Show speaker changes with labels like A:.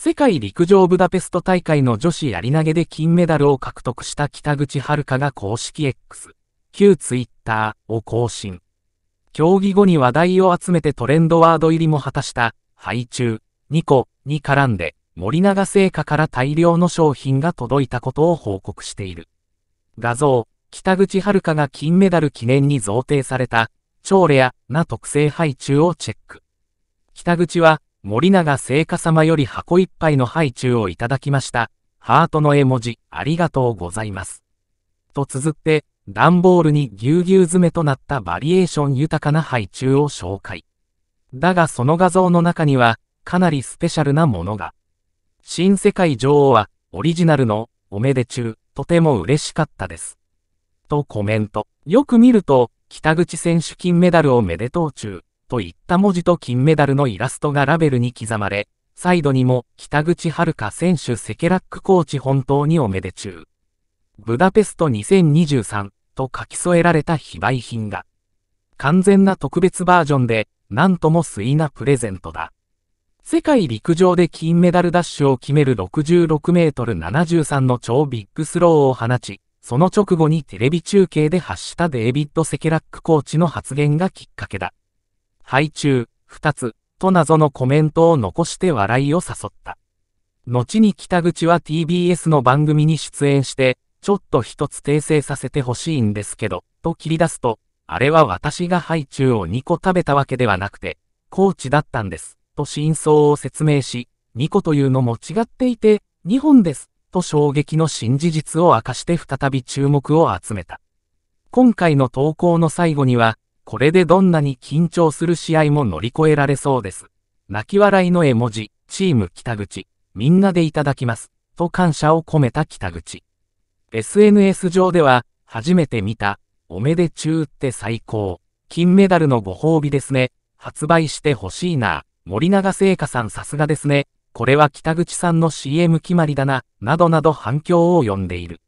A: 世界陸上ブダペスト大会の女子やり投げで金メダルを獲得した北口遥が公式 X、旧ツイッターを更新。競技後に話題を集めてトレンドワード入りも果たした、ハイチュウ、2個に絡んで、森永製菓から大量の商品が届いたことを報告している。画像、北口遥が金メダル記念に贈呈された、超レアな特製ハイチュウをチェック。北口は、森永製菓様より箱一杯のハイチュウをいただきました。ハートの絵文字、ありがとうございます。と綴って、段ボールにぎゅうぎゅう詰めとなったバリエーション豊かなハイチュウを紹介。だがその画像の中には、かなりスペシャルなものが。新世界女王は、オリジナルの、おめで中、とても嬉しかったです。とコメント。よく見ると、北口選手金メダルをめでとう中。といった文字と金メダルのイラストがラベルに刻まれ、サイドにも北口遥選手セケラックコーチ本当におめで中。ブダペスト2023と書き添えられた非売品が。完全な特別バージョンで、なんとも粋なプレゼントだ。世界陸上で金メダルダッシュを決める66メートル73の超ビッグスローを放ち、その直後にテレビ中継で発したデイビッド・セケラックコーチの発言がきっかけだ。ュ中、二つ、と謎のコメントを残して笑いを誘った。後に北口は TBS の番組に出演して、ちょっと一つ訂正させてほしいんですけど、と切り出すと、あれは私がハイチュウを2個食べたわけではなくて、コーチだったんです、と真相を説明し、2個というのも違っていて、2本です、と衝撃の新事実を明かして再び注目を集めた。今回の投稿の最後には、これでどんなに緊張する試合も乗り越えられそうです。泣き笑いの絵文字、チーム北口、みんなでいただきます、と感謝を込めた北口。SNS 上では、初めて見た、おめでちゅうって最高、金メダルのご褒美ですね、発売してほしいな、森永製菓さんさすがですね、これは北口さんの CM 決まりだな、などなど反響を呼んでいる。